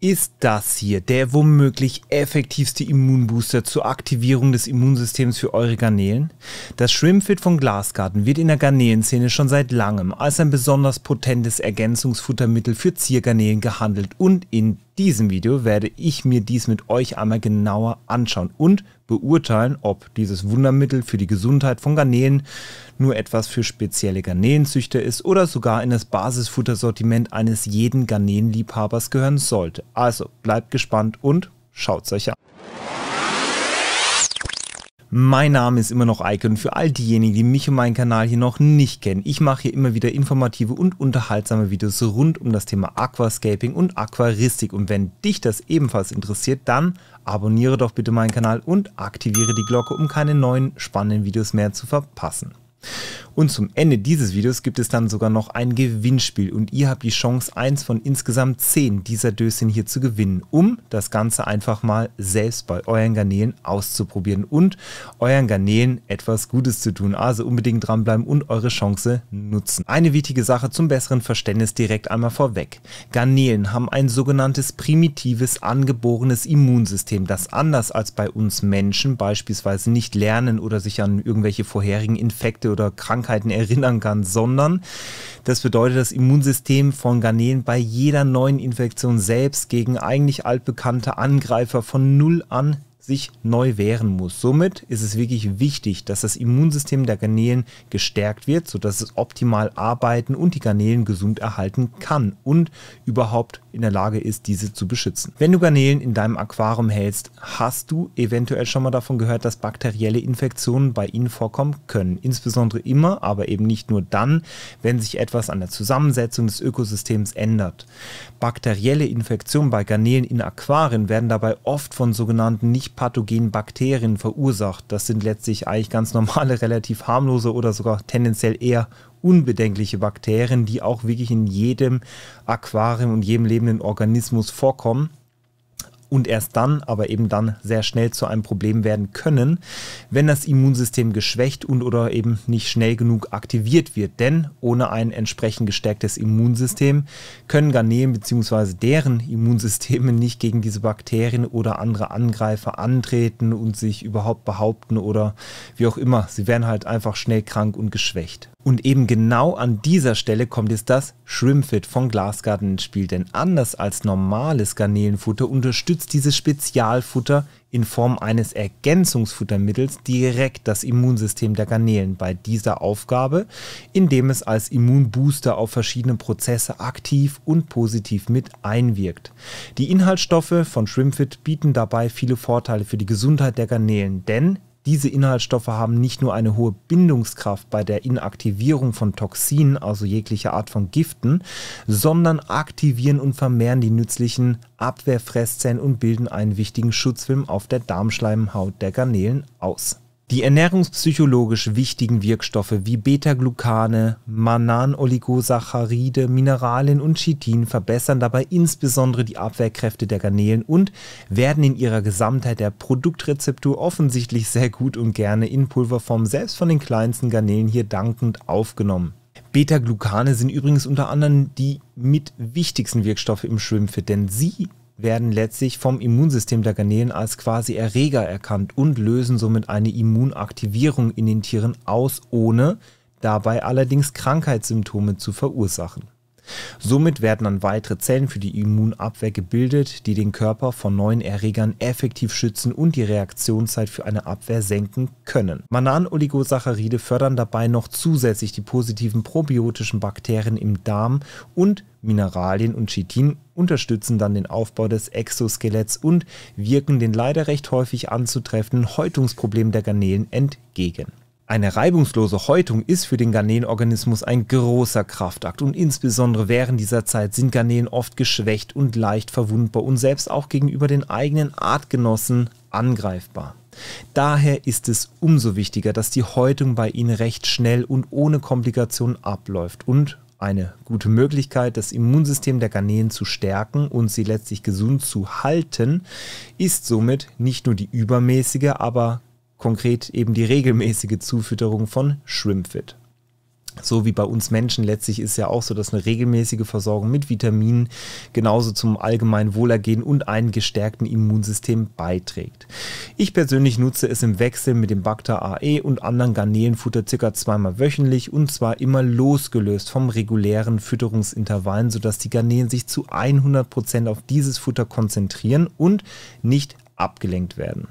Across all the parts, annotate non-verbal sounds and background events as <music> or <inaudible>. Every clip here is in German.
ist das hier der womöglich effektivste Immunbooster zur Aktivierung des Immunsystems für eure Garnelen? Das Shrimpfit von Glasgarten wird in der Garnelenszene schon seit langem als ein besonders potentes Ergänzungsfuttermittel für Ziergarnelen gehandelt und in diesem Video werde ich mir dies mit euch einmal genauer anschauen und beurteilen, ob dieses Wundermittel für die Gesundheit von Garnelen nur etwas für spezielle Garnelenzüchter ist oder sogar in das Basisfuttersortiment eines jeden Garnelenliebhabers gehören sollte. Also bleibt gespannt und schaut's euch an. Mein Name ist immer noch und Für all diejenigen, die mich und meinen Kanal hier noch nicht kennen, ich mache hier immer wieder informative und unterhaltsame Videos rund um das Thema Aquascaping und Aquaristik. Und wenn dich das ebenfalls interessiert, dann abonniere doch bitte meinen Kanal und aktiviere die Glocke, um keine neuen spannenden Videos mehr zu verpassen. Und zum Ende dieses Videos gibt es dann sogar noch ein Gewinnspiel und ihr habt die Chance, eins von insgesamt zehn dieser Döschen hier zu gewinnen, um das Ganze einfach mal selbst bei euren Garnelen auszuprobieren und euren Garnelen etwas Gutes zu tun. Also unbedingt dranbleiben und eure Chance nutzen. Eine wichtige Sache zum besseren Verständnis direkt einmal vorweg. Garnelen haben ein sogenanntes primitives angeborenes Immunsystem, das anders als bei uns Menschen beispielsweise nicht lernen oder sich an irgendwelche vorherigen Infekte Konflikte oder Krankheiten erinnern kann, sondern das bedeutet, das Immunsystem von Garnelen bei jeder neuen Infektion selbst gegen eigentlich altbekannte Angreifer von Null an sich neu wehren muss. Somit ist es wirklich wichtig, dass das Immunsystem der Garnelen gestärkt wird, sodass es optimal arbeiten und die Garnelen gesund erhalten kann und überhaupt in der Lage ist, diese zu beschützen. Wenn du Garnelen in deinem Aquarium hältst, hast du eventuell schon mal davon gehört, dass bakterielle Infektionen bei ihnen vorkommen können. Insbesondere immer, aber eben nicht nur dann, wenn sich etwas an der Zusammensetzung des Ökosystems ändert. Bakterielle Infektionen bei Garnelen in Aquarien werden dabei oft von sogenannten nicht pathogenen Bakterien verursacht. Das sind letztlich eigentlich ganz normale, <laughs> relativ harmlose oder sogar tendenziell eher unbedenkliche Bakterien, die auch wirklich in jedem Aquarium und jedem lebenden Organismus vorkommen und erst dann, aber eben dann sehr schnell zu einem Problem werden können, wenn das Immunsystem geschwächt und oder eben nicht schnell genug aktiviert wird. Denn ohne ein entsprechend gestärktes Immunsystem können Garnelen bzw. deren Immunsysteme nicht gegen diese Bakterien oder andere Angreifer antreten und sich überhaupt behaupten oder wie auch immer. Sie werden halt einfach schnell krank und geschwächt. Und eben genau an dieser Stelle kommt jetzt das Shrimpfit von Glassgarden ins Spiel, denn anders als normales Garnelenfutter unterstützt unterstützt dieses Spezialfutter in Form eines Ergänzungsfuttermittels direkt das Immunsystem der Garnelen bei dieser Aufgabe, indem es als Immunbooster auf verschiedene Prozesse aktiv und positiv mit einwirkt. Die Inhaltsstoffe von Shrimpfit bieten dabei viele Vorteile für die Gesundheit der Garnelen, denn diese Inhaltsstoffe haben nicht nur eine hohe Bindungskraft bei der Inaktivierung von Toxinen, also jeglicher Art von Giften, sondern aktivieren und vermehren die nützlichen Abwehrfresszellen und bilden einen wichtigen Schutzfilm auf der Darmschleimhaut der Garnelen aus. Die ernährungspsychologisch wichtigen Wirkstoffe wie Beta-Glucane, manan Mineralien und Chitin verbessern dabei insbesondere die Abwehrkräfte der Garnelen und werden in ihrer Gesamtheit der Produktrezeptur offensichtlich sehr gut und gerne in Pulverform selbst von den kleinsten Garnelen hier dankend aufgenommen. Beta-Glucane sind übrigens unter anderem die mit wichtigsten Wirkstoffe im Schwimmfit, denn sie werden letztlich vom Immunsystem der Garnelen als quasi Erreger erkannt und lösen somit eine Immunaktivierung in den Tieren aus, ohne dabei allerdings Krankheitssymptome zu verursachen. Somit werden dann weitere Zellen für die Immunabwehr gebildet, die den Körper von neuen Erregern effektiv schützen und die Reaktionszeit für eine Abwehr senken können. Mananoligosaccharide fördern dabei noch zusätzlich die positiven probiotischen Bakterien im Darm und Mineralien und Chitin unterstützen dann den Aufbau des Exoskeletts und wirken den leider recht häufig anzutreffenden Häutungsproblemen der Garnelen entgegen. Eine reibungslose Häutung ist für den Garnelenorganismus ein großer Kraftakt und insbesondere während dieser Zeit sind Garnelen oft geschwächt und leicht verwundbar und selbst auch gegenüber den eigenen Artgenossen angreifbar. Daher ist es umso wichtiger, dass die Häutung bei ihnen recht schnell und ohne Komplikationen abläuft und eine gute Möglichkeit, das Immunsystem der Garnelen zu stärken und sie letztlich gesund zu halten, ist somit nicht nur die übermäßige, aber konkret eben die regelmäßige Zufütterung von Shrimpfit so wie bei uns Menschen letztlich ist ja auch so, dass eine regelmäßige Versorgung mit Vitaminen genauso zum allgemeinen Wohlergehen und einem gestärkten Immunsystem beiträgt. Ich persönlich nutze es im Wechsel mit dem Bacta AE und anderen Garnelenfutter circa zweimal wöchentlich und zwar immer losgelöst vom regulären Fütterungsintervallen, sodass die Garnelen sich zu 100% Prozent auf dieses Futter konzentrieren und nicht abgelenkt werden.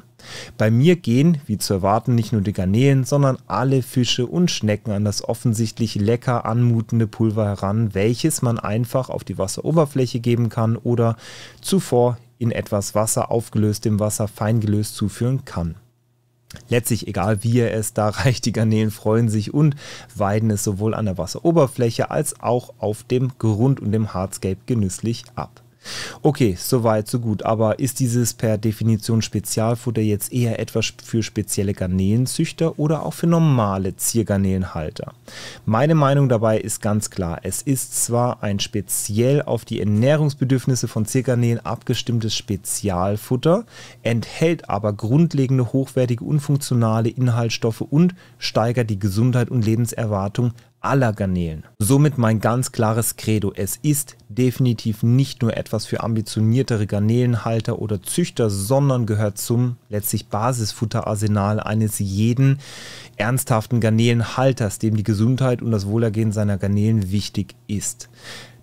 Bei mir gehen, wie zu erwarten, nicht nur die Garnelen, sondern alle Fische und Schnecken an das offensichtlich lecker anmutende Pulver heran, welches man einfach auf die Wasseroberfläche geben kann oder zuvor in etwas Wasser aufgelöst im Wasser feingelöst zuführen kann. Letztlich egal wie er es da <laughs> reicht, die Garnelen freuen sich und weiden es sowohl an der Wasseroberfläche als auch auf dem Grund und dem Hardscape genüsslich ab. Okay, soweit, so gut. Aber ist dieses per Definition Spezialfutter jetzt eher etwas für spezielle Garnelenzüchter oder auch für normale Ziergarnelenhalter? Meine Meinung dabei ist ganz klar. Es ist zwar ein speziell auf die Ernährungsbedürfnisse von Ziergarnelen abgestimmtes Spezialfutter, enthält aber grundlegende hochwertige und funktionale Inhaltsstoffe und steigert die Gesundheit und Lebenserwartung aller Garnelen. Somit mein ganz klares Credo. Es ist definitiv nicht nur etwas für ambitioniertere Garnelenhalter oder Züchter, sondern gehört zum letztlich Basisfutterarsenal eines jeden ernsthaften Garnelenhalters, dem die Gesundheit und das Wohlergehen seiner Garnelen wichtig ist.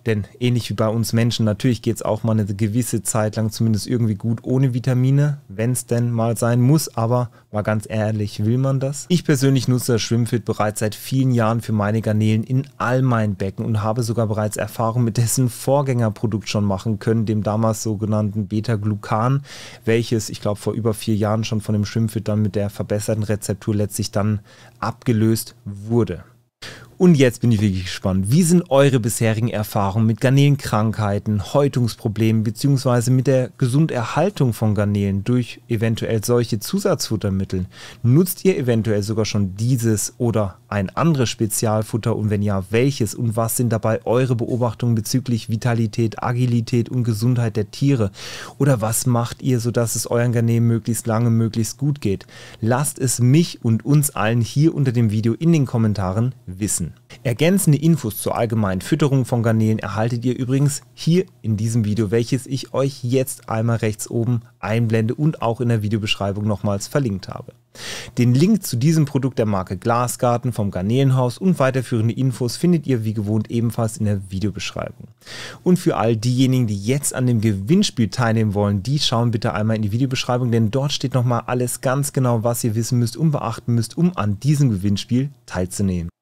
Denn ähnlich wie bei uns Menschen, natürlich geht es auch mal eine gewisse Zeit lang zumindest irgendwie gut ohne Vitamine, wenn es denn mal sein muss. Aber mal ganz ehrlich, will man das? Ich persönlich nutze das Schwimmfit bereits seit vielen Jahren für meine Garnelen in all meinen Becken und habe sogar bereits Erfahrung mit dessen Vorgängerprodukt schon machen können, dem damals sogenannten Beta-Glucan, welches ich glaube vor über vier Jahren schon von dem Schwimmfit dann mit der verbesserten Rezeptur letztlich dann abgelöst wurde. Und jetzt bin ich wirklich gespannt. Wie sind eure bisherigen Erfahrungen mit Garnelenkrankheiten, Häutungsproblemen bzw. mit der Gesunderhaltung von Garnelen durch eventuell solche Zusatzfuttermittel? Nutzt ihr eventuell sogar schon dieses oder ein anderes Spezialfutter und wenn ja, welches? Und was sind dabei eure Beobachtungen bezüglich Vitalität, Agilität und Gesundheit der Tiere? Oder was macht ihr, sodass es euren Garnelen möglichst lange, möglichst gut geht? Lasst es mich und uns allen hier unter dem Video in den Kommentaren wissen. Wissen. Ergänzende Infos zur allgemeinen Fütterung von Garnelen erhaltet ihr übrigens hier in diesem Video, welches ich euch jetzt einmal rechts oben einblende und auch in der Videobeschreibung nochmals verlinkt habe. Den Link zu diesem Produkt der Marke Glasgarten vom Garnelenhaus und weiterführende Infos findet ihr wie gewohnt ebenfalls in der Videobeschreibung. Und für all diejenigen, die jetzt an dem Gewinnspiel teilnehmen wollen, die schauen bitte einmal in die Videobeschreibung, denn dort steht nochmal alles ganz genau, was ihr wissen müsst und beachten müsst, um an diesem Gewinnspiel teilzunehmen.